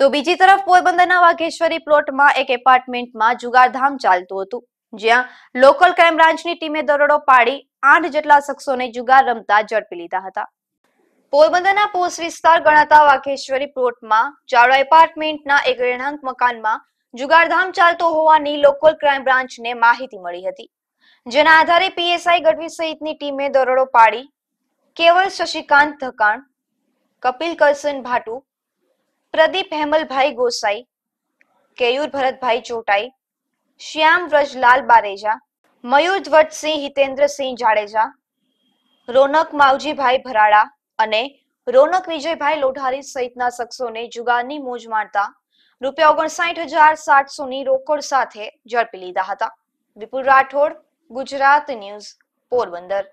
તો બીજી તરફ પોરબંદરના વાઘેશ્વરી પ્લોટમાં એક એપાર્ટમેન્ટમાં જુગારધામ ચાલતું હતું જ્યાં લોકલ ક્રાઇમ બ્રાન્ચની ટીમે દરોડો પાડી આઠ જેટલા શખ્સોને જુગાર રમતા ઝડપી લીધા હતા પોરબંદરના પોસ્ટ વિસ્તાર ગણાતા વાઘેશ્વરી પ્લોટમાં ચાવડા એપાર્ટમેન્ટના એક રહેણાંક મકાનમાં જુગારધામ ચાલતો હોવાની લોકલ ક્રાઇમ બ્રાન્ચને માહિતી મળી હતી જેના આધારે પીએસઆઈ ગઢવી સહિતની ટીમે દરોડો પાડી કેવલ શશિકાંત ધકાણ કપિલ કરસન ભાટુ પ્રદીપ હેમલભાઈ ગોસાઈ કેયુર ભરતભાઈ ચોટાઈ શ્યામ વ્રજલાલ બારેજા મયુર ધ્વજસિંહ હિતેન્દ્રસિંહ જાડેજા રોનક માવજીભાઈ ભરાડા અને રોનક વિજયભાઈ લોઢારી સહિતના શખ્સોને જુગારની મોજ માણતા રૂપિયા ઓગણસાઠ હજાર સાતસોની રોકડ સાથે ઝડપી લીધા હતા વિપુલ રાઠોડ ગુજરાત ન્યૂઝ પોરબંદર